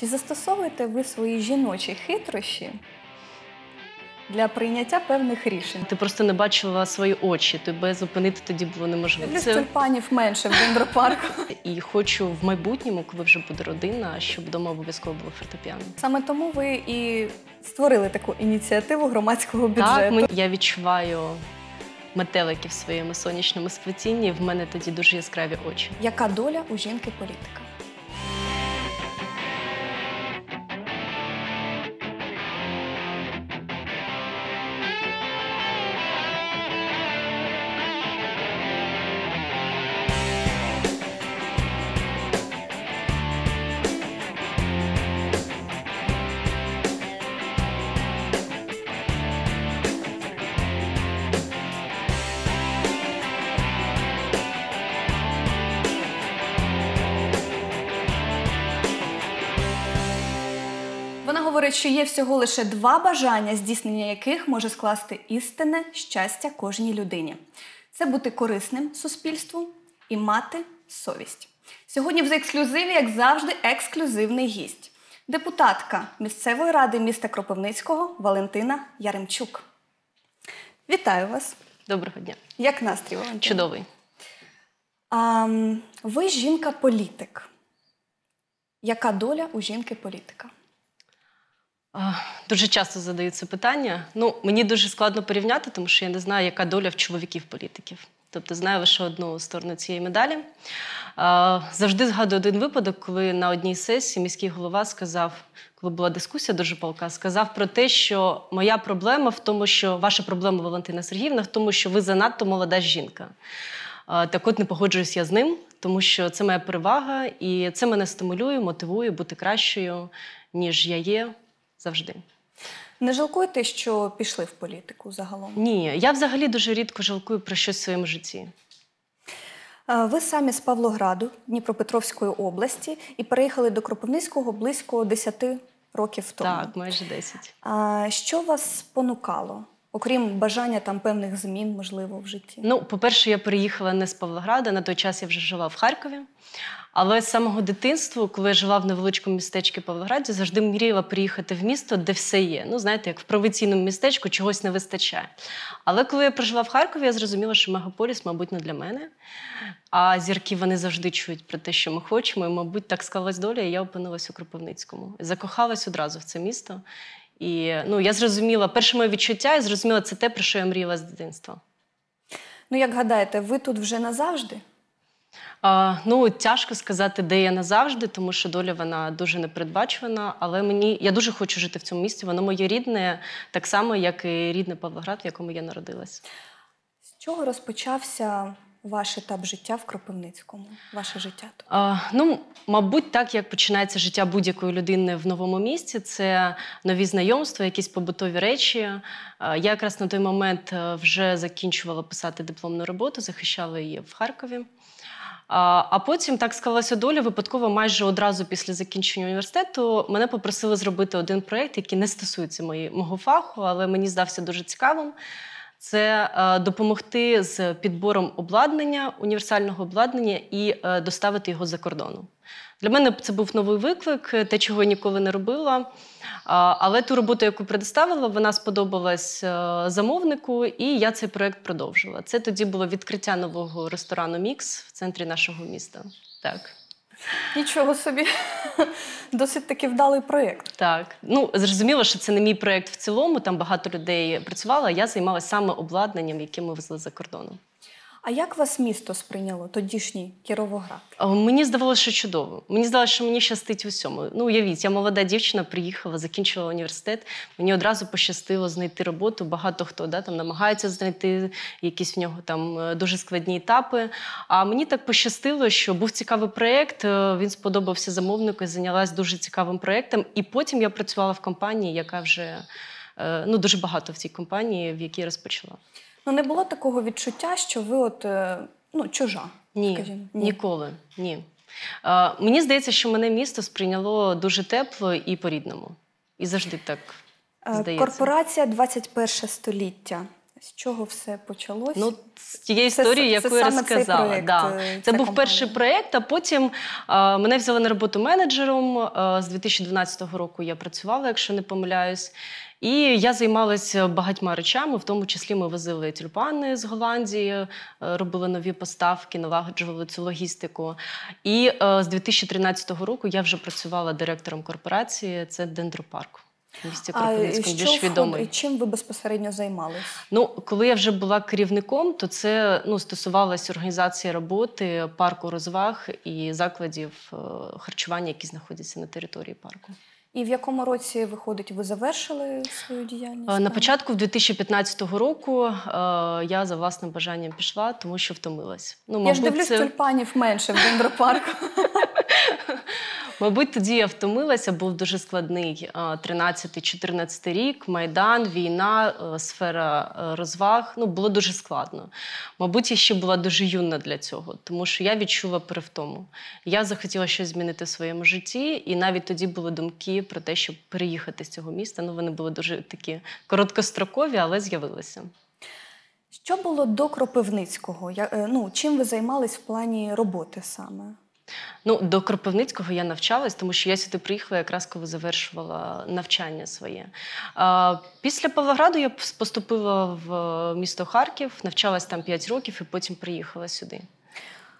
Чи застосовуєте ви свої жіночі хитрощі для прийняття певних рішень? Ти просто не бачила свої очі, тебе зупинити тоді було неможливо. Це... тюльпанів менше в дендропарку. І хочу в майбутньому, коли вже буде родина, щоб вдома обов'язково було фортепіано. Саме тому ви і створили таку ініціативу громадського бюджету. Так, Я відчуваю метелики в своєму сонячному сплетінні. В мене тоді дуже яскраві очі. Яка доля у жінки політика? що є всього лише два бажання, здійснення яких може скласти істинне щастя кожній людині. Це бути корисним суспільству і мати совість. Сьогодні в ексклюзиві, як завжди, ексклюзивний гість, депутатка місцевої ради міста Кропивницького Валентина Яремчук. Вітаю вас. Доброго дня. Як настрій Валентина? Чудовий. А, Ви жінка-політик. Яка доля у жінки-політика? Дуже часто задають це питання. Ну, мені дуже складно порівняти, тому що я не знаю, яка доля в чоловіків-політиків. Тобто знаю лише одну сторону цієї медалі. Завжди згадую один випадок, коли на одній сесії міський голова сказав, коли була дискусія дуже палка, сказав про те, що моя проблема в тому, що ваша проблема, Валентина Сергіївна, в тому, що ви занадто молода жінка. Так от не погоджуюсь я з ним, тому що це моя перевага, і це мене стимулює, мотивує бути кращою, ніж я є завжди. Не жалкуєте, що пішли в політику загалом? Ні, я взагалі дуже рідко жалкую про щось в своєму житті. Ви самі з Павлограду, Дніпропетровської області, і переїхали до Кропивницького близько 10 років тому. Так, майже 10. А що вас спонукало? Окрім бажання там певних змін, можливо, в житті? Ну, по-перше, я переїхала не з Павлограда. На той час я вже жила в Харкові. Але з самого дитинства, коли я жила в невеличкому містечку Павлограді, завжди мріяла приїхати в місто, де все є. Ну, знаєте, як в провинційному містечку чогось не вистачає. Але коли я прожила в Харкові, я зрозуміла, що мегаполіс, мабуть, не для мене. А зірки вони завжди чують про те, що ми хочемо. І, мабуть, так склалась доля, і я опинилась у Кропивницькому. Закохалась одразу в це місто. І ну, я зрозуміла, перше моє відчуття, я зрозуміла, це те, про що я мріяла з дитинства. Ну, як гадаєте, ви тут вже назавжди? А, Ну тяжко сказати, де я назавжди, тому що доля вона дуже непередбачувана. Але мені я дуже хочу жити в цьому місті. Воно моє рідне, так само, як і рідне Павлоград, в якому я народилась. З чого розпочався? Ваш етап життя в Кропивницькому, ваше життя тут? А, Ну, мабуть, так як починається життя будь-якої людини в новому місці, це нові знайомства, якісь побутові речі. А, я якраз на той момент е, вже закінчувала писати дипломну роботу, захищала її в Харкові. А потім так склалася доля випадково майже одразу після закінчення університету мене попросили зробити один проєкт, який не стосується мої, мого фаху, але мені здався дуже цікавим. Це е, допомогти з підбором обладнання, універсального обладнання і е, доставити його за кордоном. Для мене це був новий виклик, е, те, чого я ніколи не робила. Але ту роботу, яку представила, вона сподобалась е, замовнику, і я цей проект продовжила. Це тоді було відкриття нового ресторану Мікс в центрі нашого міста. Так. Нічого собі, досить таки вдалий проєкт. Так. Ну, зрозуміло, що це не мій проєкт в цілому, там багато людей працювало, а я займалася саме обладнанням, яке ми везли за кордоном. А як вас місто сприйняло тодішній Кіровоград? Е, мені здавалося, що чудово. Мені здавалося, що мені щастить усьому. Ну, уявіть, я молода дівчина, приїхала, закінчила університет. Мені одразу пощастило знайти роботу. Багато хто да, там намагається знайти якісь в нього там е, дуже складні етапи. А мені так пощастило, що був цікавий проєкт, е, Він сподобався замовнику і зайнялась дуже цікавим проєктом. І потім я працювала в компанії, яка вже ну дуже багато в цій компанії, в якій розпочала. Ну не було такого відчуття, що ви от е, ну, чужа. Ні, скажімо. ніколи. Ні. Е, мені здається, що мене місто сприйняло дуже тепло і по-рідному. І завжди так е, здається. Корпорація 21 століття. З чого все почалося? Ну, з тієї історії, яку я розказала. Проєкт, да. Е, це був компанія. перший проєкт, а потім а, мене взяли на роботу менеджером. А, з 2012 року я працювала, якщо не помиляюсь. І я займалася багатьма речами, в тому числі ми возили тюльпани з Голландії, е, робили нові поставки, налагоджували цю логістику. І е, з 2013 року я вже працювала директором корпорації. Це дендропарк. Місті Кропивницькому більш відомий. І чим ви безпосередньо займалися? Ну, коли я вже була керівником, то це ну, стосувалося організації роботи, парку розваг і закладів е, харчування, які знаходяться на території парку. І в якому році виходить, ви завершили свою діяльність? Е, на початку 2015 року е, я за власним бажанням пішла, тому що втомилась. Ну, мабуть, Я ж дивлюсь це... тюльпанів менше в дендропарку. Мабуть, тоді я втомилася, був дуже складний 13-14 рік, майдан, війна, е, сфера е, розваг. Ну, було дуже складно. Мабуть, я ще була дуже юна для цього, тому що я відчула перевтому. Я захотіла щось змінити в своєму житті, і навіть тоді були думки про те, щоб переїхати з цього міста. Ну, вони були дуже такі короткострокові, але з'явилися. Що було до Кропивницького? Я, е, ну, Чим ви займались в плані роботи саме? Ну, до Кропивницького я навчалась, тому що я сюди приїхала якраз коли завершувала навчання своє. Після Павлограду я поступила в е, місто Харків, навчалась там 5 років і потім приїхала сюди.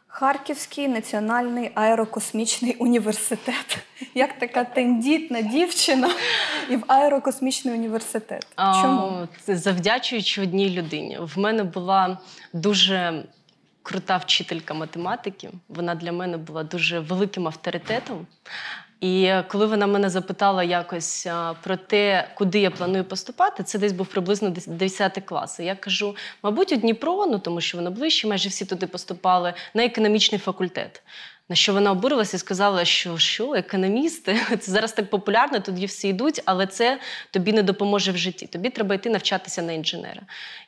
Харківський національний аерокосмічний університет. Як така тендітна дівчина і в аерокосмічний університет? Чому? Це завдячуючи одній людині. В мене була дуже крута вчителька математики. Вона для мене була дуже великим авторитетом. І коли вона мене запитала якось про те, куди я планую поступати, це десь був приблизно 10 клас. я кажу: мабуть, у Дніпро, ну тому що воно ближче, майже всі туди поступали на економічний факультет. На що вона обурилася і сказала, що що, економісти, це зараз так популярно, тоді всі йдуть, але це тобі не допоможе в житті. Тобі треба йти навчатися на інженера.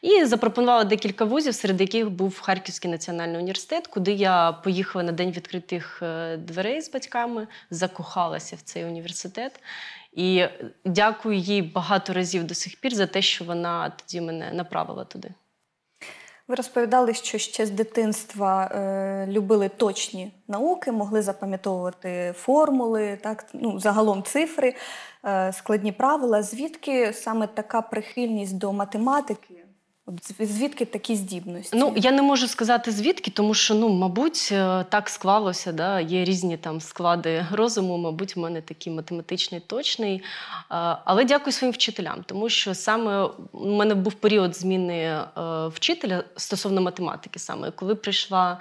І запропонувала декілька вузів, серед яких був Харківський національний університет, куди я поїхала на день відкритих е, дверей з батьками, закохалася в цей університет. І дякую їй багато разів до сих пір за те, що вона тоді мене направила туди. Ви розповідали, що ще з дитинства е, любили точні науки, могли запам'ятовувати формули, так ну загалом цифри, е, складні правила. Звідки саме така прихильність до математики Звідки такі здібності? Ну я не можу сказати звідки, тому що ну, мабуть, е, так склалося. Да? Є різні там склади розуму. Мабуть, в мене такий математичний точний. Е, але дякую своїм вчителям, тому що саме у мене був період зміни е, вчителя стосовно математики. Саме коли прийшла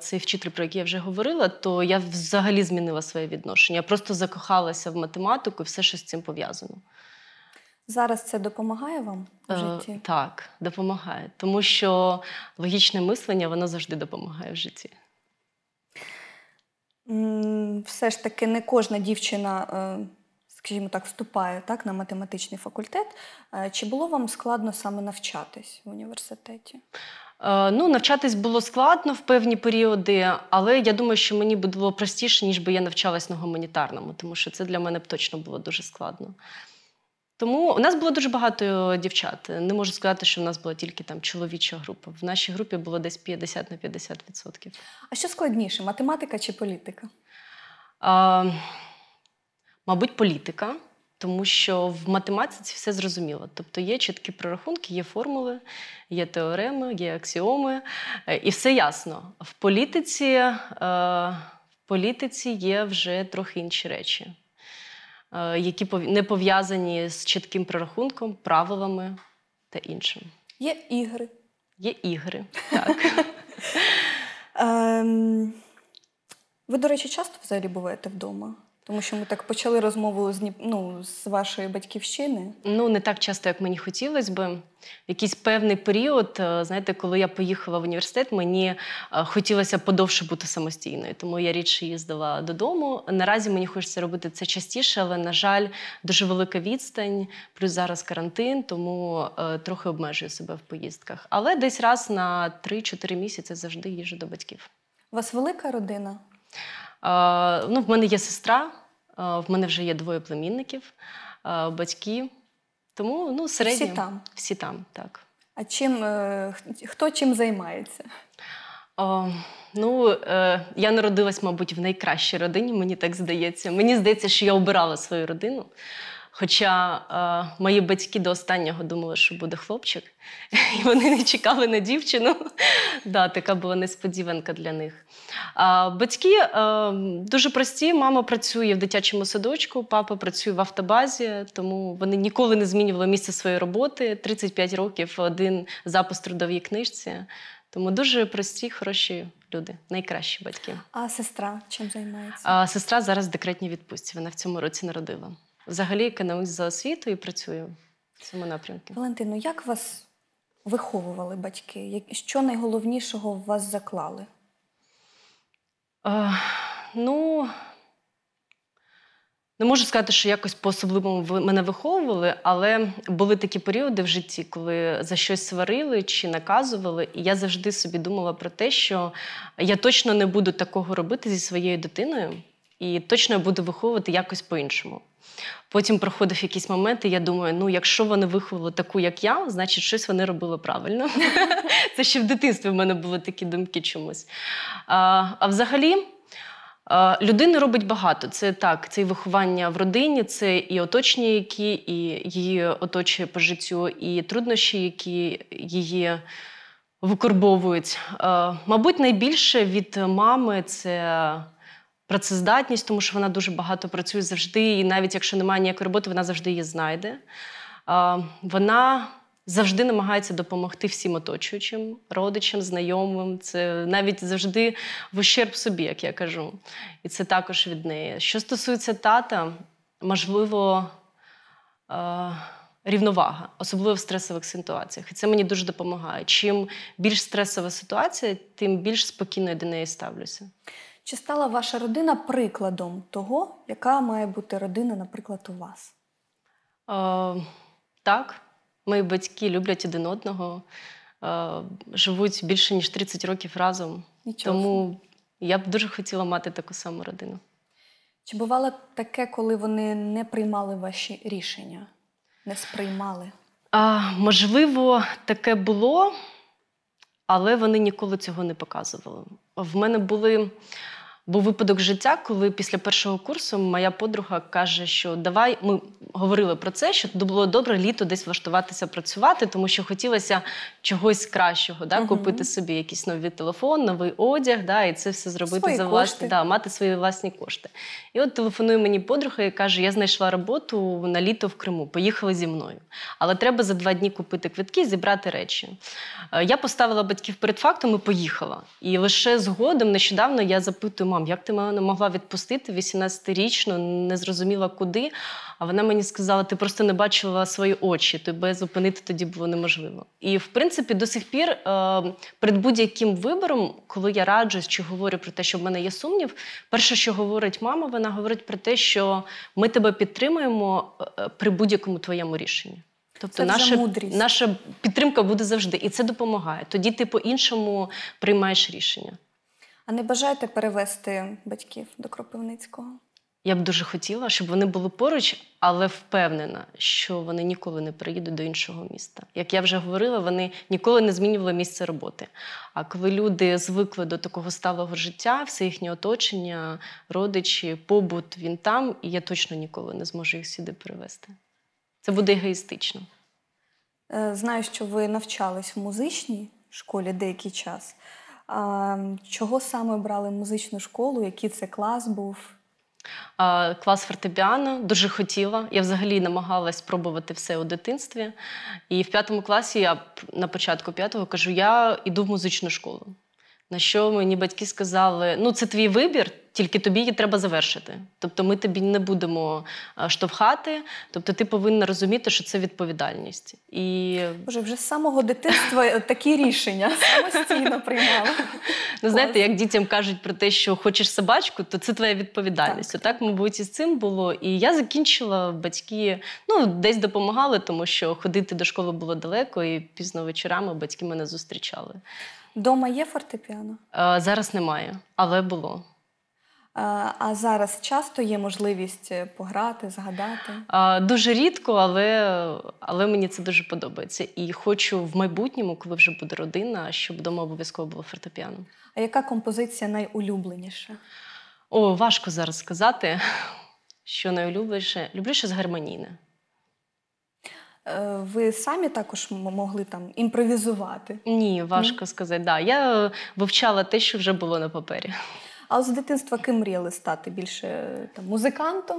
цей вчитель, про який я вже говорила, то я взагалі змінила своє відношення. Я просто закохалася в математику, і все що з цим пов'язано. Зараз це допомагає вам в е, житті? Е, так, допомагає. Тому що логічне мислення воно завжди допомагає в житті. Все ж таки не кожна дівчина, е, скажімо так, вступає так, на математичний факультет. Е, чи було вам складно саме навчатись в університеті? Ну, навчатись було складно в певні періоди, але я думаю, що мені було простіше, ніж би я навчалась на гуманітарному, тому що це для мене б точно було дуже складно. Тому у нас було дуже багато е, дівчат. Не можу сказати, що в нас була тільки там чоловіча група. В нашій групі було десь 50 на 50%. А що складніше: математика чи політика? А, Мабуть, політика, тому що в математиці все зрозуміло. Тобто є чіткі прорахунки, є формули, є теореми, є аксіоми, е, і все ясно. В політиці, е, в політиці є вже трохи інші речі. Е, які не пов'язані з чітким прорахунком, правилами та іншим. Є ігри. Є ігри, так. Ем, ви, до речі, часто взагалі буваєте вдома? Тому що ми так почали розмову з ну, з вашої батьківщини. Ну не так часто, як мені хотілося би. Якийсь певний період, е, знаєте, коли я поїхала в університет, мені е, хотілося подовше бути самостійною, тому я рідше їздила додому. Наразі мені хочеться робити це частіше, але, на жаль, дуже велика відстань, плюс зараз карантин, тому е, трохи обмежую себе в поїздках. Але десь раз на 3-4 місяці завжди їжу до батьків. У вас велика родина? Е, ну, В мене є сестра, е, в мене вже є двоє племінників, е, батьки. Тому ну, середньо… Всі там. Всі там, так. А чим хто чим займається? О, ну, е, я народилась, мабуть, в найкращій родині, мені так здається. Мені здається, що я обирала свою родину. Хоча е, мої батьки до останнього думали, що буде хлопчик, і вони не чекали на дівчину. Да, Така була несподіванка для них. А, Батьки е, дуже прості. Мама працює в дитячому садочку, папа працює в автобазі, тому вони ніколи не змінювали місце своєї роботи. 35 років один запис трудовій книжці. Тому дуже прості, хороші люди, найкращі батьки. А сестра чим займається? А, Сестра зараз в декретній відпустці. Вона в цьому році народила взагалі кинулась за освіту і працюю в цьому напрямку. Валентино, як вас виховували батьки? Що найголовнішого в вас заклали? А, ну, не можу сказати, що якось по-особливому мене виховували, але були такі періоди в житті, коли за щось сварили чи наказували. І я завжди собі думала про те, що я точно не буду такого робити зі своєю дитиною і точно я буду виховувати якось по-іншому. Потім проходив якийсь момент, і я думаю, ну якщо вони виховали таку, як я, значить щось вони робили правильно. Це ще в дитинстві в мене були такі думки чомусь. А взагалі, людини робить багато. Це так, це і виховання в родині, це і оточення, які і її оточує по життю, і труднощі, які її викорбовують. Мабуть, найбільше від мами це працездатність, тому що вона дуже багато працює завжди, і навіть якщо немає ніякої роботи, вона завжди її знайде. Вона завжди намагається допомогти всім оточуючим, родичам, знайомим. Це навіть завжди в ущерб собі, як я кажу. І це також від неї. Що стосується тата, можливо. Рівновага, особливо в стресових ситуаціях. І це мені дуже допомагає. Чим більш стресова ситуація, тим більш спокійно я до неї ставлюся. Чи стала ваша родина прикладом того, яка має бути родина, наприклад, у вас? Е, так. Мої батьки люблять один одного, е, живуть більше ніж 30 років разом. Нічого. Тому я б дуже хотіла мати таку саму родину. Чи бувало таке, коли вони не приймали ваші рішення, не сприймали? А, Можливо, таке було але вони ніколи цього не показували. В мене були був випадок життя, коли після першого курсу моя подруга каже, що давай ми говорили про це, що тобто було добре літо десь влаштуватися працювати, тому що хотілося чогось кращого, да, купити собі якийсь новий телефон, новий одяг, да, і це все зробити свої за власні, да, мати свої власні кошти. І от телефонує мені подруга і каже: Я знайшла роботу на літо в Криму, поїхала зі мною. Але треба за два дні купити квитки і зібрати речі. Е, я поставила батьків перед фактом і поїхала. І лише згодом нещодавно я запитую мам, як ти мене могла відпустити 18-річну, не зрозуміла куди. А вона мені сказала, ти просто не бачила свої очі, тебе зупинити тоді було неможливо. І в принципі, до сих пір, е, перед будь-яким вибором, коли я раджусь чи говорю про те, що в мене є сумнів, перше, що говорить мама, вона говорить про те, що ми тебе підтримуємо е, при будь-якому твоєму рішенні. Тобто наша наша підтримка буде завжди, і це допомагає. Тоді ти по-іншому приймаєш рішення. А не бажаєте перевести батьків до Кропивницького? Я б дуже хотіла, щоб вони були поруч, але впевнена, що вони ніколи не приїдуть до іншого міста. Як я вже говорила, вони ніколи не змінювали місце роботи. А коли люди звикли до такого сталого життя, все їхнє оточення, родичі, побут він там, і я точно ніколи не зможу їх сюди перевезти. Це буде егоїстично. Е, знаю, що ви навчались в музичній школі деякий час. Чого саме брали музичну школу? Який це клас був? клас фортепіано дуже хотіла. Я взагалі намагалась пробувати все у дитинстві. І в п'ятому класі я на початку п'ятого кажу: я йду в музичну школу. На що мені батьки сказали: ну, це твій вибір, тільки тобі її треба завершити. Тобто ми тобі не будемо е, штовхати, тобто ти повинна розуміти, що це відповідальність. І Боже, вже з самого дитинства е, такі рішення самостійно приймала. Ну, знаєте, як дітям кажуть про те, що хочеш собачку, то це твоя відповідальність. Отак, мабуть, і з цим було. І я закінчила батьки, ну, десь допомагали, тому що ходити до школи було далеко, і пізно вечорами батьки мене зустрічали. Дома є фортепіано? Е, Зараз немає, але було. Е, а зараз часто є можливість е, пограти, згадати? А, е, Дуже рідко, але але мені це дуже подобається. І хочу в майбутньому, коли вже буде родина, щоб вдома обов'язково було фортепіано. А яка композиція найулюбленіша? О, важко зараз сказати, що найулюбленіше. Люблю щось гармонійне. Е, ви самі також могли там імпровізувати? Ні, важко mm. сказати. Да. Я е, вивчала те, що вже було на папері. А з дитинства ким мріяли стати? Більше е, там музикантом?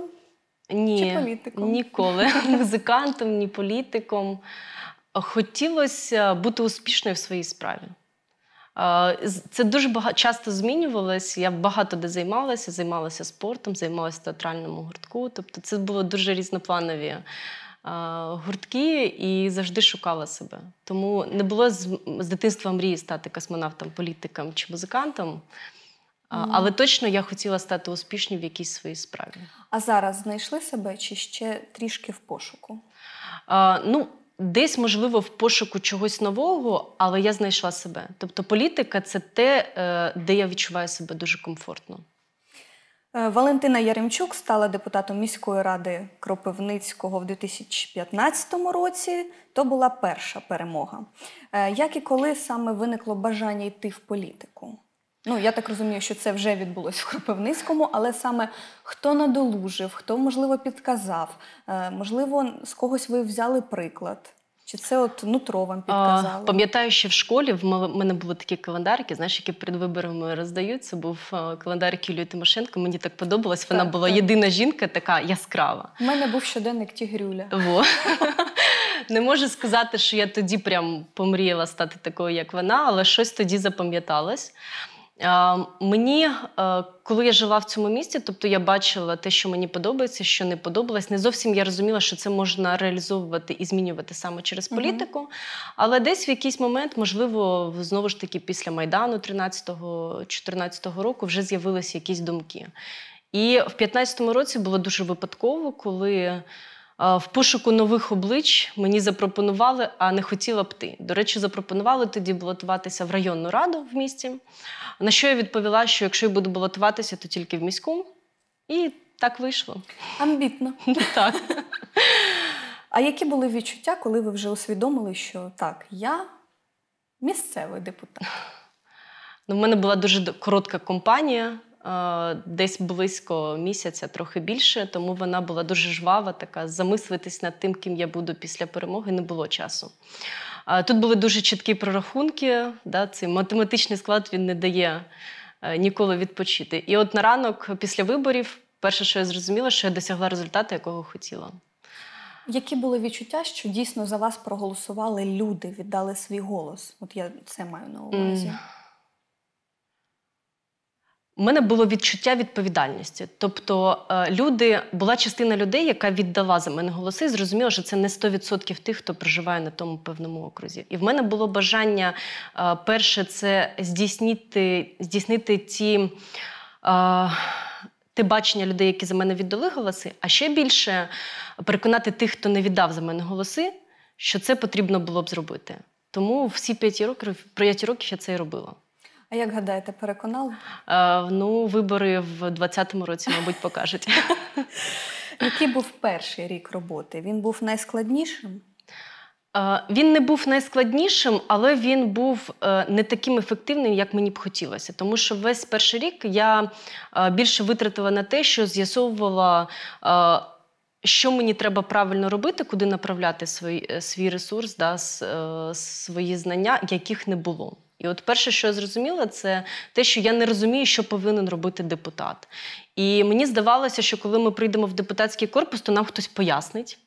Ні, чи політиком? Ніколи. Музикантом, ні політиком. Хотілося бути успішною в своїй справі. Це дуже багато часто змінювалося. Я багато де займалася, займалася спортом, займалася театральному гуртку. Тобто, це були дуже різнопланові гуртки і завжди шукала себе. Тому не було з, з дитинства мрії стати космонавтом, політиком чи музикантом. Mm. Але точно я хотіла стати успішною в якійсь своїй справі. А зараз знайшли себе чи ще трішки в пошуку? А, Ну, десь, можливо, в пошуку чогось нового, але я знайшла себе. Тобто, політика це те, е, де я відчуваю себе дуже комфортно. Е, Валентина Яремчук стала депутатом міської ради Кропивницького в 2015 році. То була перша перемога. Е, як і коли саме виникло бажання йти в політику? Ну я так розумію, що це вже відбулось в Кропивницькому, але саме хто надолужив, хто можливо підказав, е, можливо, з когось ви взяли приклад. Чи це от нутро вам підказало? Пам'ятаю, що в школі в мене були такі календарики, знаєш, які перед виборами роздаються. Був е, календарик Юлії Тимошенко. Мені так подобалось. Вона так, була так. єдина жінка, така яскрава. У мене був щоденник Тігрюля. Во. Не можу сказати, що я тоді прям помріяла стати такою, як вона, але щось тоді запам'яталось. Мені, е, коли я жила в цьому місті, тобто я бачила те, що мені подобається, що не подобалось. Не зовсім я розуміла, що це можна реалізовувати і змінювати саме через політику. Але десь в якийсь момент, можливо, знову ж таки, після майдану 13-14 року, вже з'явилися якісь думки. І в 2015 році було дуже випадково, коли. В пошуку нових облич мені запропонували, а не хотіла б ти. До речі, запропонували тоді балотуватися в районну раду в місті. На що я відповіла, що якщо я буду балотуватися, то тільки в міську. І так вийшло. Амбітно. Ну, так. А які були відчуття, коли ви вже усвідомили, що так, я місцевий депутат? Ну, в мене була дуже коротка компанія. Е, десь близько місяця, трохи більше, тому вона була дуже жвава, така замислитись над тим, ким я буду після перемоги, не було часу. Е, тут були дуже чіткі прорахунки, да, цей математичний склад він не дає е, ніколи відпочити. І от на ранок після виборів, перше, що я зрозуміла, що я досягла результату, якого хотіла. Які були відчуття, що дійсно за вас проголосували люди, віддали свій голос? От я це маю на увазі. У мене було відчуття відповідальності. Тобто, е, люди була частина людей, яка віддала за мене голоси, і зрозуміла, що це не 100% тих, хто проживає на тому певному окрузі. І в мене було бажання е, перше, це здійснити здійснити ті. Е, те бачення людей, які за мене віддали голоси, а ще більше переконати тих, хто не віддав за мене голоси, що це потрібно було б зробити. Тому всі п'ять років про п'ять років я це і робила. А як гадаєте, переконали? А, е, ну, вибори в 2020 році, мабуть, покажуть. Який був перший рік роботи? Він був найскладнішим? Е, він не був найскладнішим, але він був е, не таким ефективним, як мені б хотілося. Тому що весь перший рік я більше витратила на те, що з'ясовувала. Що мені треба правильно робити, куди направляти свій свій ресурс, да, свої знання, яких не було. І от перше, що я зрозуміла, це те, що я не розумію, що повинен робити депутат. І мені здавалося, що коли ми прийдемо в депутатський корпус, то нам хтось пояснить.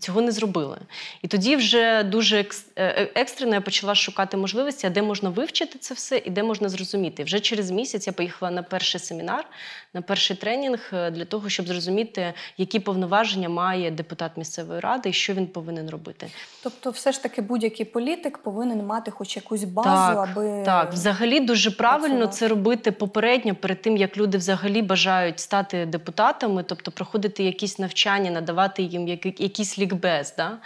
Цього не зробили. І тоді вже дуже е, е, екстрено я почала шукати можливості, а де можна вивчити це все і де можна зрозуміти. Вже через місяць я поїхала на перший семінар, на перший тренінг е, для того, щоб зрозуміти, які повноваження має депутат місцевої ради і що він повинен робити. Тобто, все ж таки, будь-який політик повинен мати хоч якусь базу, так, аби так взагалі дуже правильно працювати. це робити попередньо, перед тим як люди взагалі бажають стати депутатами, тобто проходити якісь навчання, надавати їм якісь лікбез. Да?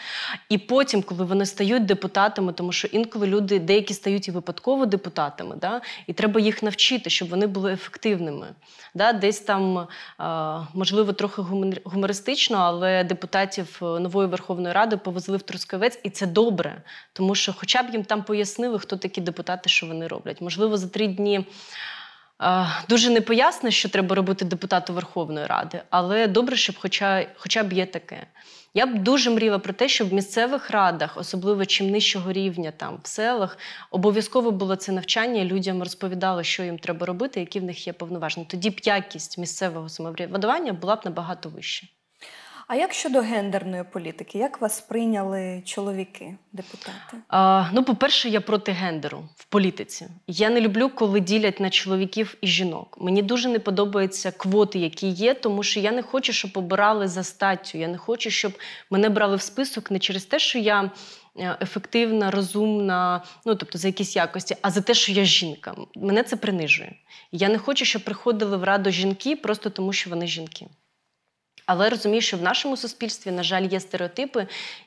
І потім, коли вони стають депутатами, тому що інколи люди деякі стають і випадково депутатами, да? і треба їх навчити, щоб вони були ефективними. Да? Десь там, е, можливо, трохи гумористично, але депутатів е, нової Верховної Ради повезли в Трускавець, і це добре, тому що, хоча б їм там пояснили, хто такі депутати, що вони роблять. Можливо, за три дні. Дуже непоясно, що треба робити депутату Верховної Ради, але добре, щоб хоча хоча б є таке. Я б дуже мріла про те, щоб в місцевих радах, особливо чим нижчого рівня, там в селах, обов'язково було це навчання. і Людям розповідали, що їм треба робити, які в них є повноваження. Тоді б якість місцевого самоврядування була б набагато вища. А як щодо гендерної політики, як вас прийняли чоловіки, депутати? А, Ну, по-перше, я проти гендеру в політиці. Я не люблю, коли ділять на чоловіків і жінок. Мені дуже не подобаються квоти, які є, тому що я не хочу, щоб обирали за статтю. Я не хочу, щоб мене брали в список не через те, що я. Е, ефективна, розумна, ну тобто за якісь якості, а за те, що я жінка, мене це принижує. Я не хочу, щоб приходили в раду жінки просто тому, що вони жінки. Але розумію, що в нашому суспільстві, на жаль, є стереотипи,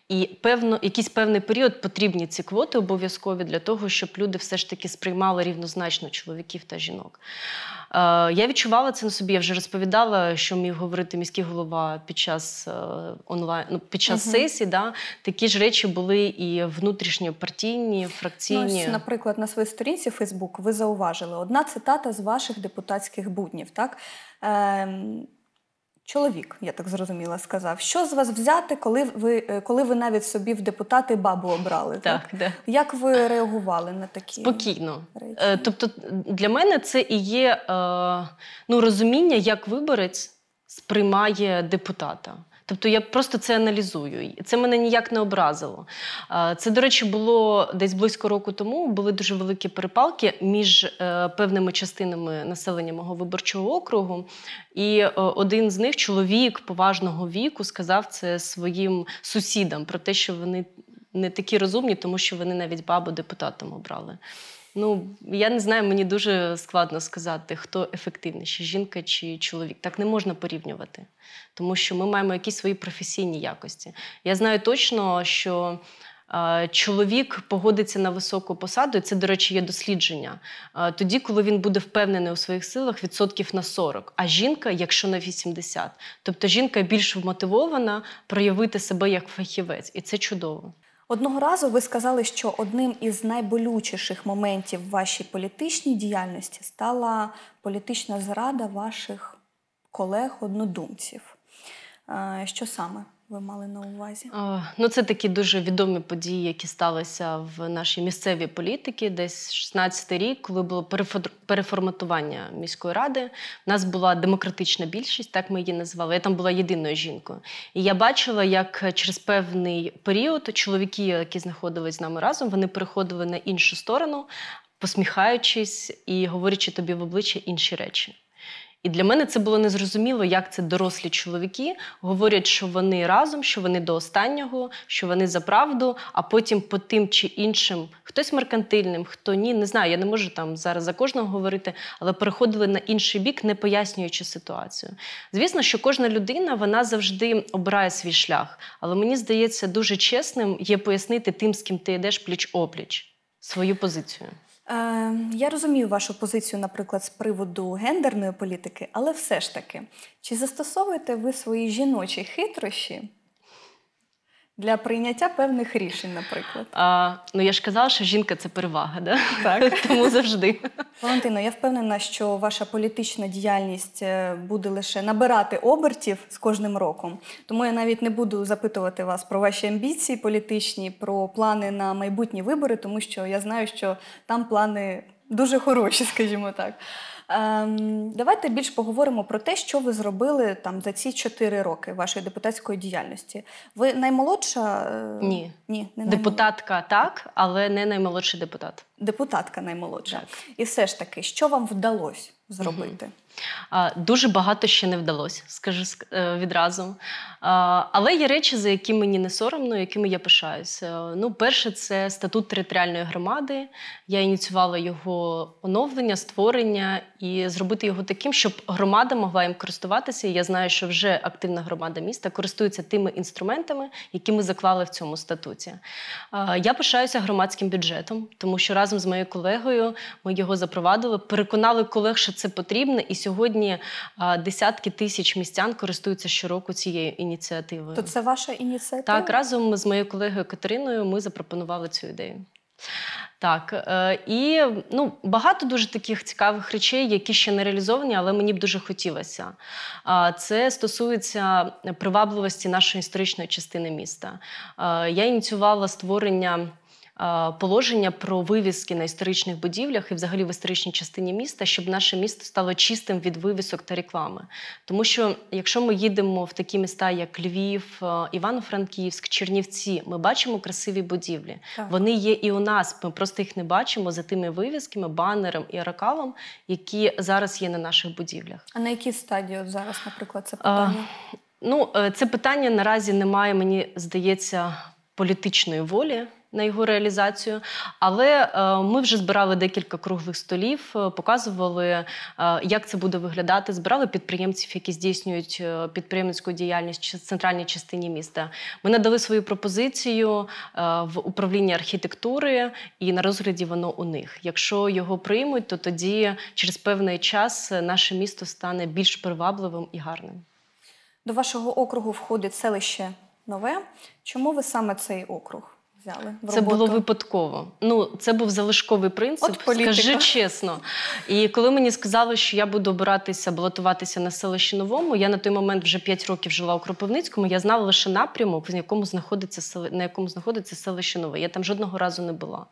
і певно, якийсь певний період потрібні ці квоти обов'язкові для того, щоб люди все ж таки сприймали рівнозначно чоловіків та жінок. Е, я відчувала це на собі. Я вже розповідала, що міг говорити міський голова під час е, онлайн ну, під час угу. сесії. Да, Такі ж речі були і внутрішньопартійні, фракційні. Ну, ось, Наприклад, на своїй сторінці Фейсбук ви зауважили одна цитата з ваших депутатських буднів. так? Е, Чоловік, я так зрозуміла, сказав, що з вас взяти, коли ви е, коли ви навіть собі в депутати бабу обрали? Так, так? Да. як ви реагували на такі спокійно? Речі? Е, тобто для мене це і є е, ну, розуміння, як виборець сприймає депутата. Тобто я просто це аналізую. Це мене ніяк не образило. Це, до речі, було десь близько року тому. Були дуже великі перепалки між е, певними частинами населення мого виборчого округу. І е, один з них, чоловік поважного віку, сказав це своїм сусідам про те, що вони не такі розумні, тому що вони навіть бабу депутатом обрали. Ну, я не знаю, мені дуже складно сказати, хто ефективніший, жінка чи чоловік. Так не можна порівнювати, тому що ми маємо якісь свої професійні якості. Я знаю точно, що чоловік погодиться на високу посаду, і це, до речі, є дослідження. Тоді, коли він буде впевнений у своїх силах, відсотків на 40, а жінка, якщо на 80. Тобто жінка більш вмотивована проявити себе як фахівець, і це чудово. Одного разу ви сказали, що одним із найболючіших моментів вашій політичній діяльності стала політична зрада ваших колег-однодумців. Е, що саме? ви мали на увазі? А, ну, це такі дуже відомі події, які сталися в нашій місцевій політиці. Десь 16 рік, коли було переформатування міської ради. У нас була демократична більшість, так ми її називали. Я там була єдиною жінкою. І я бачила, як через певний період чоловіки, які знаходились з нами разом, вони переходили на іншу сторону, посміхаючись і говорячи тобі в обличчя інші речі. І для мене це було незрозуміло, як це дорослі чоловіки говорять, що вони разом, що вони до останнього, що вони за правду, а потім по тим чи іншим хтось меркантильним, хто ні, не знаю. Я не можу там зараз за кожного говорити, але переходили на інший бік, не пояснюючи ситуацію. Звісно, що кожна людина вона завжди обирає свій шлях, але мені здається, дуже чесним є пояснити тим, з ким ти йдеш пліч опліч свою позицію. Ем, я розумію вашу позицію, наприклад, з приводу гендерної політики, але все ж таки, чи застосовуєте ви свої жіночі хитрощі для прийняття певних рішень, наприклад. А, Ну я ж казала, що жінка це перевага, да? так? тому завжди. Валентина, я впевнена, що ваша політична діяльність е, буде лише набирати обертів з кожним роком. Тому я навіть не буду запитувати вас про ваші амбіції політичні, про плани на майбутні вибори, тому що я знаю, що там плани дуже хороші, скажімо так. Ем, Давайте більш поговоримо про те, що ви зробили там за ці чотири роки вашої депутатської діяльності. Ви наймолодша? Е, ні. Ні, не Депутатка так, але не наймолодший депутат депутатка наймолодша. Так. І все ж таки, що вам вдалося зробити? Угу. Дуже багато ще не вдалося, скажу е, відразу. Але є речі, за які мені не соромно, якими я пишаюся. Ну, перше, це статут територіальної громади. Я ініціювала його оновлення, створення і зробити його таким, щоб громада могла їм користуватися. я знаю, що вже активна громада міста користується тими інструментами, які ми заклали в цьому статуті. Я пишаюся громадським бюджетом, тому що раз разом з моєю колегою ми його запровадили, переконали колег, що це потрібно, і сьогодні е, десятки тисяч містян користуються щороку цією ініціативою. То це ваша ініціатива? Так, разом з моєю колегою Катериною ми запропонували цю ідею. Так, е, і ну, багато дуже таких цікавих речей, які ще не реалізовані, але мені б дуже хотілося. Це стосується привабливості нашої історичної частини міста. Е, я ініціювала створення Е, положення про вивіски на історичних будівлях і, взагалі, в історичній частині міста, щоб наше місто стало чистим від вивісок та реклами. Тому що, якщо ми їдемо в такі міста, як Львів, е, Івано-Франківськ, Чернівці, ми бачимо красиві будівлі. Так. Вони є і у нас. Ми просто їх не бачимо за тими вивісками, банером і рекалом, які зараз є на наших будівлях. А на якій стадії от зараз, наприклад, це е, питання? А, ну, це питання наразі немає, мені здається, політичної волі на його реалізацію. Але е, ми вже збирали декілька круглих столів, е, показували, е, як це буде виглядати. Збирали підприємців, які здійснюють підприємницьку діяльність в центральній частині міста. Ми надали свою пропозицію в управлінні архітектури, і на розгляді воно у них. Якщо його приймуть, то тоді через певний час наше місто стане більш привабливим і гарним. До вашого округу входить селище нове. Чому ви саме цей округ? взяли. в Це було випадково. Ну, це був залишковий принцип, От скажи чесно. І коли мені сказали, що я буду обиратися, балотуватися на селище новому, я на той момент вже 5 років жила у Кропивницькому. Я знала лише напрямок, в якому знаходиться сели... на якому знаходиться селище нове. Я там жодного разу не була.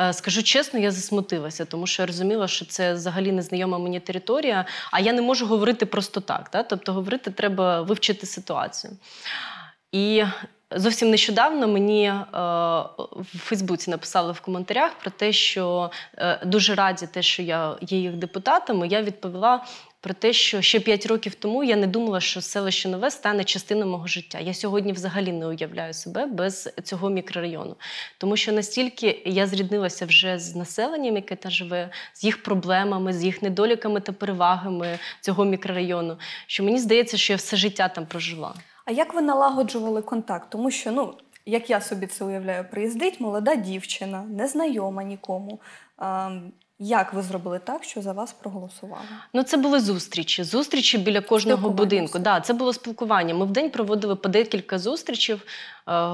Е, скажу чесно, я засмутилася, тому що я розуміла, що це взагалі незнайома мені територія, а я не можу говорити просто так. Та? Тобто, говорити треба вивчити ситуацію. І Зовсім нещодавно мені е, в Фейсбуці написали в коментарях про те, що е, дуже раді те, що я є їх депутатами, Я відповіла про те, що ще п'ять років тому я не думала, що селище нове стане частиною мого життя. Я сьогодні взагалі не уявляю себе без цього мікрорайону, тому що настільки я зріднилася вже з населенням, яке там живе, з їх проблемами, з їх недоліками та перевагами цього мікрорайону, що мені здається, що я все життя там прожила. А як ви налагоджували контакт? Тому що, ну, як я собі це уявляю, приїздить молода дівчина, незнайома нікому. Як ви зробили так, що за вас проголосували? Ну це були зустрічі. Зустрічі біля кожного будинку. Да, це було спілкування. Ми в день проводили по декілька зустрічів. Е,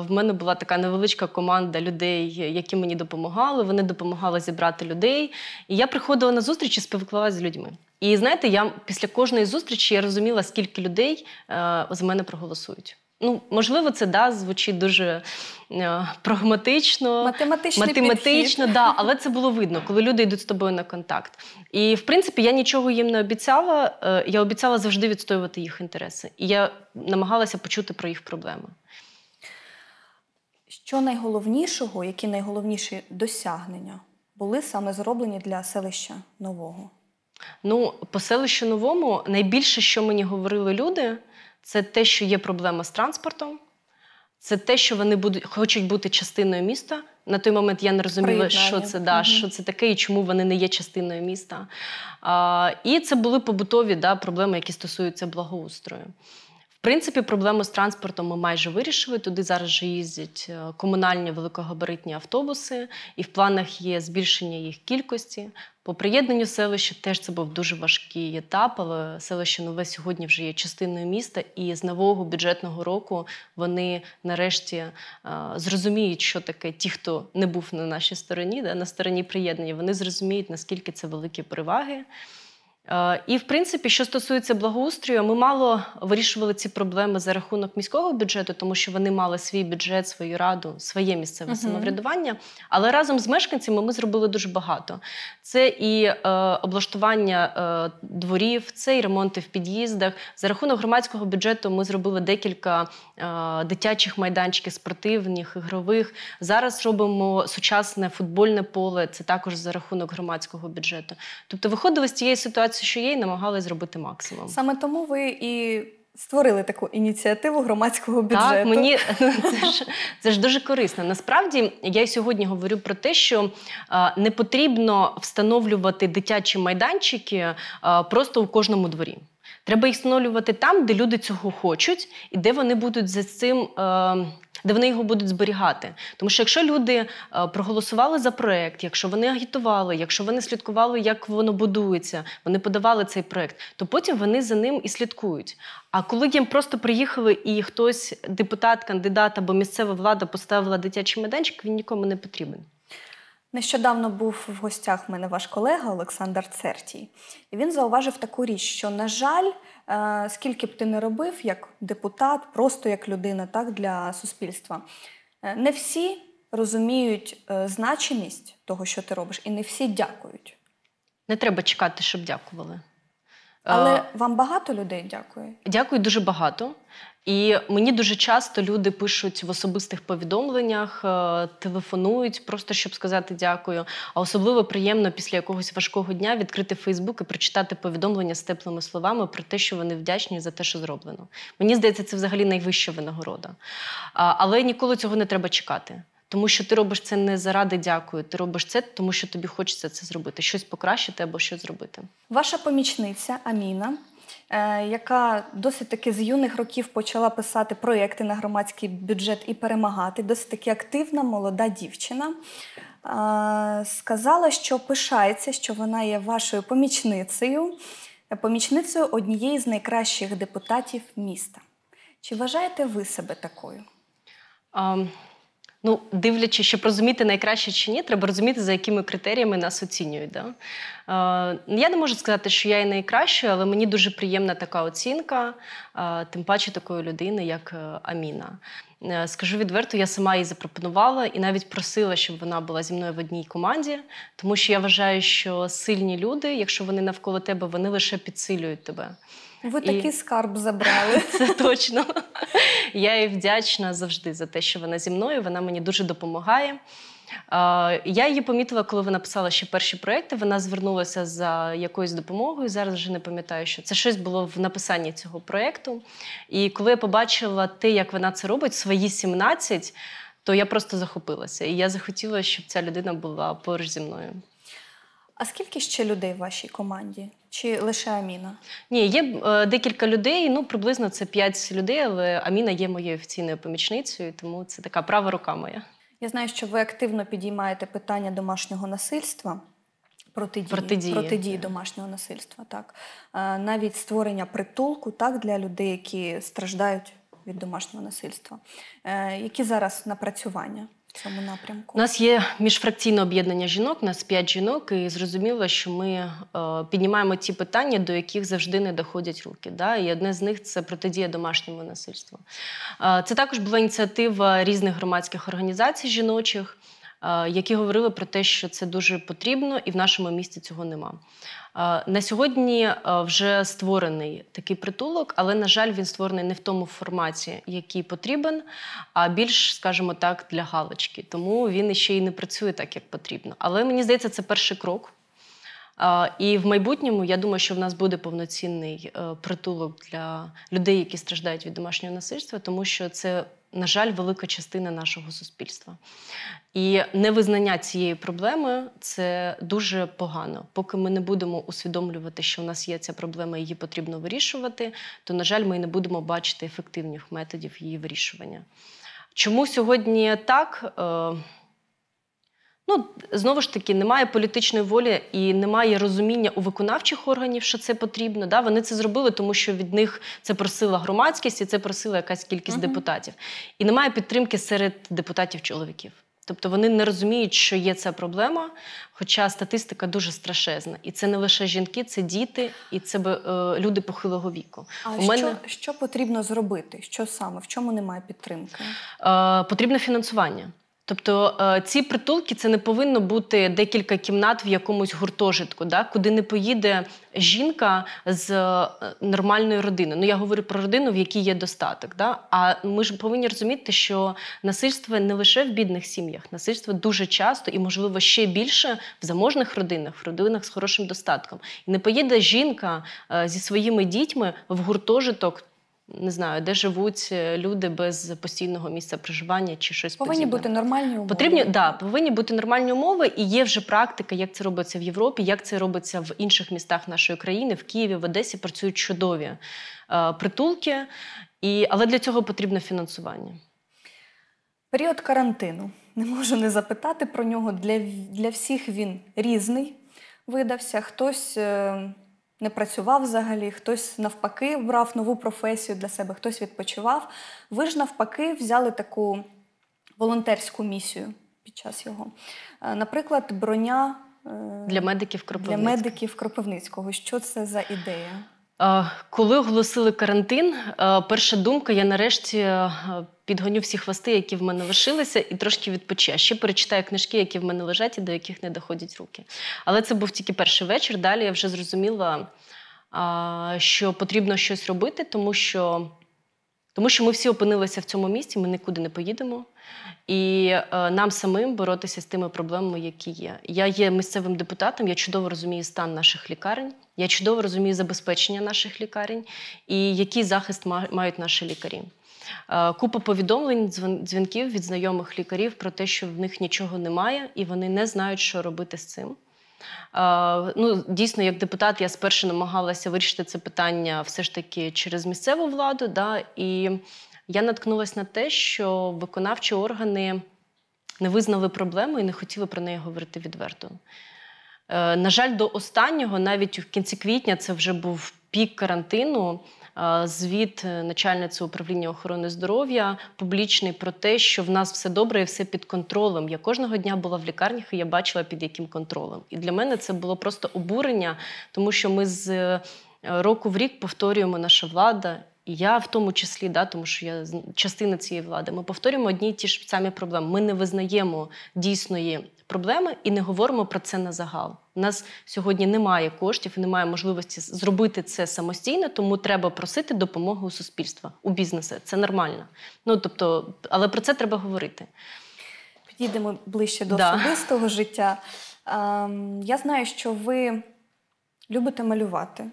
в мене була така невеличка команда людей, які мені допомагали. Вони допомагали зібрати людей. І я приходила на зустрічі, спілкувалася з людьми. І знаєте, я після кожної зустрічі я розуміла, скільки людей е, з мене проголосують. Ну, можливо, це да, звучить дуже е, прагматично, Математичний математично, підхід. да, але це було видно, коли люди йдуть з тобою на контакт. І в принципі я нічого їм не обіцяла. Е, я обіцяла завжди відстоювати їх інтереси. І я намагалася почути про їх проблеми. Що найголовнішого, які найголовніші досягнення були саме зроблені для селища нового? Ну, по селищу новому найбільше, що мені говорили люди. Це те, що є проблема з транспортом, це те, що вони будуть, хочуть бути частиною міста. На той момент я не розуміла, що це да, mm що це таке і чому вони не є частиною міста. А, І це були побутові да, проблеми, які стосуються благоустрою принципі, проблему з транспортом ми майже вирішили. Туди зараз же їздять е, комунальні великогабаритні автобуси, і в планах є збільшення їх кількості. По приєднанню селища теж це був дуже важкий етап, але селище нове сьогодні вже є частиною міста, і з нового бюджетного року вони нарешті е, зрозуміють, що таке ті, хто не був на нашій стороні, да, на стороні приєднання, вони зрозуміють, наскільки це великі переваги. Е, і, в принципі, що стосується благоустрою, ми мало вирішували ці проблеми за рахунок міського бюджету, тому що вони мали свій бюджет, свою раду, своє місцеве uh-huh. самоврядування. Але разом з мешканцями ми зробили дуже багато. Це і е, облаштування е, дворів, це і ремонти в під'їздах. За рахунок громадського бюджету ми зробили декілька е, дитячих майданчиків, спортивних, ігрових. Зараз робимо сучасне футбольне поле. Це також за рахунок громадського бюджету. Тобто, виходили з цієї ситуації все, що є, і намагалась зробити максимум. Саме тому ви і. Створили таку ініціативу громадського бюджету. Так, мені це ж це ж дуже корисно. Насправді я й сьогодні говорю про те, що е, не потрібно встановлювати дитячі майданчики е, просто у кожному дворі. Треба їх встановлювати там, де люди цього хочуть, і де вони будуть за цим, е, де вони його будуть зберігати. Тому що якщо люди е, проголосували за проект, якщо вони агітували, якщо вони слідкували, як воно будується, вони подавали цей проект, то потім вони за ним і слідкують. А коли їм просто приїхали, і хтось, депутат, кандидат або місцева влада поставила дитячий майданчик, він нікому не потрібен. Нещодавно був в гостях в мене ваш колега Олександр Цертій, і він зауважив таку річ, що, на жаль, е, скільки б ти не робив як депутат, просто як людина, так для суспільства, е, не всі розуміють е, значимість того, що ти робиш, і не всі дякують. Не треба чекати, щоб дякували. Але вам багато людей дякує? Дякую дуже багато. І мені дуже часто люди пишуть в особистих повідомленнях, е, телефонують просто щоб сказати дякую. А особливо приємно після якогось важкого дня відкрити Фейсбук і прочитати повідомлення з теплими словами про те, що вони вдячні за те, що зроблено. Мені здається, це взагалі найвища винагорода. Але ніколи цього не треба чекати. Тому що ти робиш це не заради дякую, ти робиш це, тому що тобі хочеться це зробити, щось покращити або щось зробити. Ваша помічниця Аміна Е, яка досить таки з юних років почала писати проекти на громадський бюджет і перемагати. Досить таки активна молода дівчина. Е, сказала, що пишається, що вона є вашою помічницею, помічницею однієї з найкращих депутатів міста. Чи вважаєте ви себе такою? ну, дивлячись, щоб розуміти найкраще чи ні, треба розуміти, за якими критеріями нас оцінюють. Да? Е, я не можу сказати, що я і найкращою, але мені дуже приємна така оцінка, е, тим паче такої людини, як е, Аміна. Е, скажу відверто, я сама її запропонувала і навіть просила, щоб вона була зі мною в одній команді, тому що я вважаю, що сильні люди, якщо вони навколо тебе, вони лише підсилюють тебе. Ви і... такий скарб забрали. Це точно. Я їй вдячна завжди за те, що вона зі мною. Вона мені дуже допомагає. Я її помітила, коли вона писала ще перші проекти. Вона звернулася за якоюсь допомогою. Зараз вже не пам'ятаю, що це щось було в написанні цього проекту. І коли я побачила те, як вона це робить, свої 17, то я просто захопилася. І я захотіла, щоб ця людина була поруч зі мною. А скільки ще людей в вашій команді? Чи лише Аміна? Ні, є е, декілька людей. Ну приблизно це п'ять людей, але Аміна є моєю офіційною помічницею, тому це така права рука моя. Я знаю, що ви активно підіймаєте питання домашнього насильства протидії протидії, протидії домашнього насильства. Так е, навіть створення притулку так для людей, які страждають від домашнього насильства. Е, які зараз напрацювання? цьому напрямку? У Нас є міжфракційне об'єднання жінок, у нас п'ять жінок, і зрозуміло, що ми е, піднімаємо ті питання, до яких завжди не доходять руки. Да? І одне з них це протидія домашньому насильству. Е, це також була ініціатива різних громадських організацій жіночих. Е, які говорили про те, що це дуже потрібно, і в нашому місті цього нема. Е, на сьогодні е, вже створений такий притулок, але на жаль, він створений не в тому форматі, який потрібен, а більш, скажімо так, для галочки. Тому він ще й не працює так, як потрібно. Але мені здається, це перший крок. І в майбутньому я думаю, що в нас буде повноцінний притулок для людей, які страждають від домашнього насильства, тому що це на жаль, велика частина нашого суспільства. І невизнання цієї проблеми це дуже погано. Поки ми не будемо усвідомлювати, що в нас є ця проблема, її потрібно вирішувати, то, на жаль, ми не будемо бачити ефективних методів її вирішування. Чому сьогодні так? Е, Ну, знову ж таки, немає політичної волі і немає розуміння у виконавчих органів, що це потрібно. Да? Вони це зробили, тому що від них це просила громадськість і це просила якась кількість uh-huh. депутатів. І немає підтримки серед депутатів-чоловіків. Тобто вони не розуміють, що є ця проблема, хоча статистика дуже страшезна. І це не лише жінки, це діти, і це е, люди похилого віку. А У що, що потрібно зробити? Що саме? В чому немає підтримки? Е, Потрібне фінансування. Тобто е, ці притулки це не повинно бути декілька кімнат в якомусь гуртожитку, да? куди не поїде жінка з е, нормальної родини. Ну я говорю про родину, в якій є достаток. Да? А ми ж повинні розуміти, що насильство не лише в бідних сім'ях, насильство дуже часто і, можливо, ще більше в заможних родинах, в родинах з хорошим достатком. І не поїде жінка е, зі своїми дітьми в гуртожиток не знаю, де живуть е, люди без постійного місця проживання чи щось повинні подібне. бути нормальні умови. Потрібні да, повинні бути нормальні умови, і є вже практика, як це робиться в Європі, як це робиться в інших містах нашої країни, в Києві, в Одесі працюють чудові е, притулки, і але для цього потрібно фінансування. Період карантину не можу не запитати про нього. Для для всіх він різний видався. Хтось. Е не працював взагалі, хтось навпаки брав нову професію для себе, хтось відпочивав. Ви ж навпаки взяли таку волонтерську місію під час його. Е, наприклад, броня е, для медиків Кропивницького. Для медиків Кропивницького. Що це за ідея? Коли оголосили карантин, перша думка, я нарешті підгоню всі хвости, які в мене лишилися, і трошки відпочив Ще перечитаю книжки, які в мене лежать і до яких не доходять руки. Але це був тільки перший вечір. Далі я вже зрозуміла, що потрібно щось робити, тому що тому що ми всі опинилися в цьому місці, ми нікуди не поїдемо. І е, нам самим боротися з тими проблемами, які є. Я є місцевим депутатом, я чудово розумію стан наших лікарень, я чудово розумію забезпечення наших лікарень і який захист мають наші лікарі. Е, купа повідомлень, дзвінків від знайомих лікарів про те, що в них нічого немає, і вони не знають, що робити з цим. Е, ну, Дійсно, як депутат, я спершу намагалася вирішити це питання все ж таки через місцеву владу. Да, І я наткнулася на те, що виконавчі органи не визнали проблему і не хотіли про неї говорити відверто. Е, на жаль, до останнього, навіть в кінці квітня, це вже був пік карантину. Е, звіт е, начальниці управління охорони здоров'я публічний про те, що в нас все добре і все під контролем. Я кожного дня була в лікарнях і я бачила під яким контролем. І для мене це було просто обурення, тому що ми з е, року в рік повторюємо наша влада. І я в тому числі, да, тому що я частина цієї влади, ми повторюємо одні й ті ж самі проблеми. Ми не визнаємо дійсної проблеми і не говоримо про це на загал. У нас сьогодні немає коштів, немає можливості зробити це самостійно, тому треба просити допомоги у суспільства, у бізнесу. Це нормально. Ну тобто, але про це треба говорити. Підійдемо ближче до да. особистого життя. Ем, я знаю, що ви любите малювати.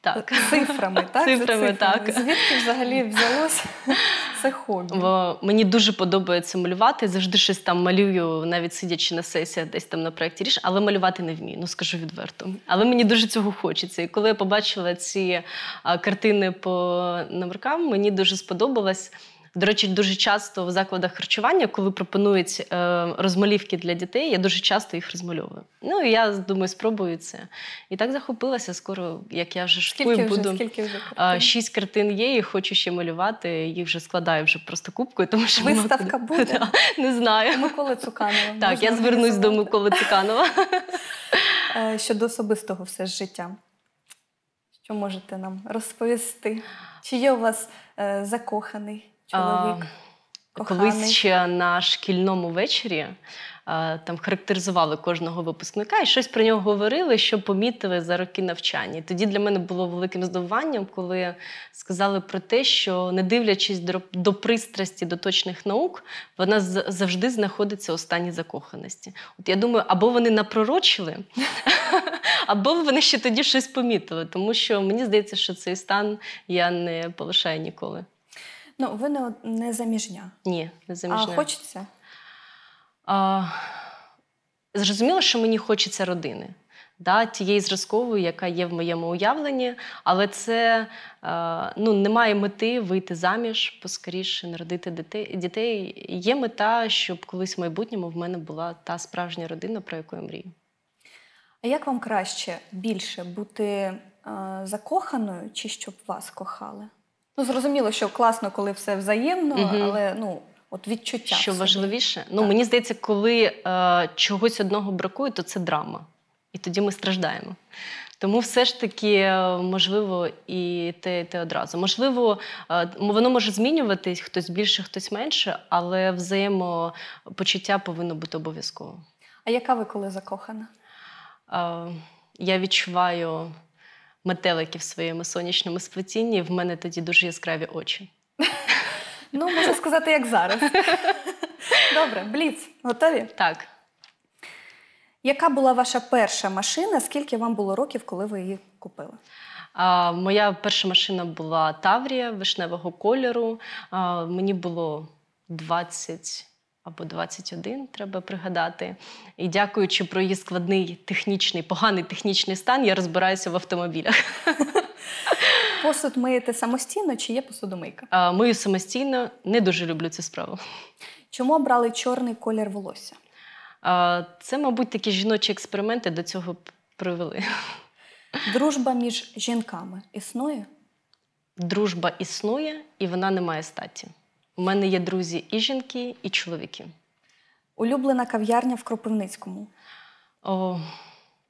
Так. Цифрами, так? Цифрами, цифрами. так. Звідки взагалі взялося. це хобі. Мені дуже подобається малювати. Завжди щось там малюю, навіть сидячи на сесіях, десь там на проєкті ріш, але малювати не вмію, ну скажу відверто. Але мені дуже цього хочеться. І коли я побачила ці картини по номеркам, мені дуже сподобалось. До речі, дуже часто в закладах харчування, коли пропонують е, розмалівки для дітей, я дуже часто їх розмальовую. Ну я думаю, спробую це. І так захопилася скоро, як я вже шкую буду. Скільки вже е, картин? Шість картин є, і хочу ще малювати. Їх вже складаю вже просто кубкою, тому що виставка ми... буде. Да, не знаю. Микола Цуканова. Так, Можна я звернусь до Миколи Цуканова. Е, щодо особистого все ж життя. Що можете нам розповісти? Чи є у вас е, закоханий чоловік? А, Колись ще на шкільному вечорі Е, там характеризували кожного випускника і щось про нього говорили, що помітили за роки навчання. І тоді для мене було великим здивуванням, коли сказали про те, що не дивлячись до, до пристрасті до точних наук, вона завжди знаходиться у стані закоханості. От я думаю, або вони напророчили, або вони ще тоді щось помітили, тому що мені здається, що цей стан я не полишаю ніколи. Ну, ви не, не заміжня. Ні, не заміжня. А хочеться? А, Зрозуміло, що мені хочеться родини, да, тієї зразкової, яка є в моєму уявленні, але це ну, немає мети вийти заміж, поскоріше народити дітей. Є мета, щоб колись в майбутньому в мене була та справжня родина, про яку я мрію. А як вам краще більше бути а, закоханою чи щоб вас кохали? Ну, зрозуміло, що класно, коли все взаємно, угу. але ну. От відчуття. Що важливіше, ну, так. ну мені здається, коли е, чогось одного бракує, то це драма. І тоді ми страждаємо. Тому все ж таки е, можливо і те і те одразу. Можливо, е, воно може змінюватись, хтось більше, хтось менше, але взаємопочуття повинно бути обов'язково. А яка ви коли закохана? Е, я відчуваю метелики в своєму сонячному сплетінні. В мене тоді дуже яскраві очі. Ну, можу сказати, як зараз. Добре, бліц, готові? Так. Яка була ваша перша машина? Скільки вам було років, коли ви її купили? А, моя перша машина була Таврія вишневого кольору. А, мені було 20 або 21, треба пригадати. І дякуючи про її складний технічний, поганий технічний стан, я розбираюся в автомобілях. посуд миєте самостійно чи є посудомийка? А, Мию самостійно, не дуже люблю цю справу. Чому обрали чорний колір волосся? А, Це, мабуть, такі жіночі експерименти до цього привели. Дружба між жінками існує? Дружба існує і вона не має статі. У мене є друзі і жінки, і чоловіки. Улюблена кав'ярня в Кропивницькому. О,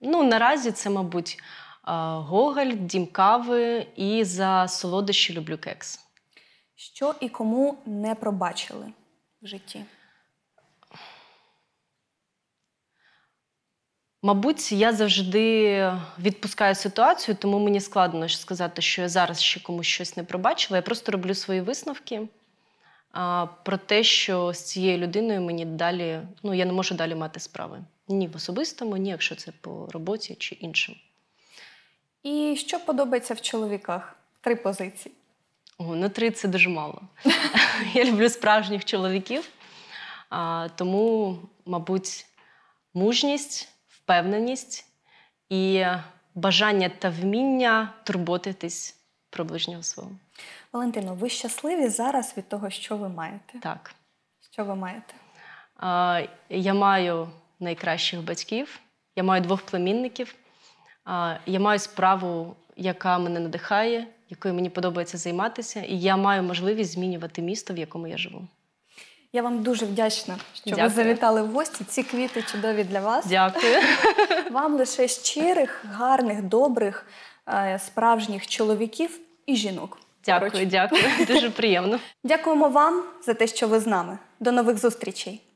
Ну наразі це, мабуть, Гоголь, дім кави і за солодощі люблю кекс. Що і кому не пробачили в житті? Мабуть, я завжди відпускаю ситуацію, тому мені складно сказати, що я зараз ще комусь щось не пробачила. Я просто роблю свої висновки а, про те, що з цією людиною мені далі ну я не можу далі мати справи. Ні в особистому, ні якщо це по роботі чи іншим. І що подобається в чоловіках? Три позиції. О, ну три це дуже мало. Я люблю справжніх чоловіків, а, тому, мабуть, мужність, впевненість і бажання та вміння турботитись про ближнього свого. Валентино, ви щасливі зараз від того, що ви маєте? Так. Що ви маєте? А, я маю найкращих батьків, я маю двох племінників я маю справу, яка мене надихає, якою мені подобається займатися, і я маю можливість змінювати місто, в якому я живу. Я вам дуже вдячна, що Дякую. ви завітали в гості. Ці квіти чудові для вас. Дякую. Вам лише щирих, гарних, добрих, е, справжніх чоловіків і жінок. Дякую, Короче. дякую. Дуже приємно. Дякуємо вам за те, що ви з нами. До нових зустрічей.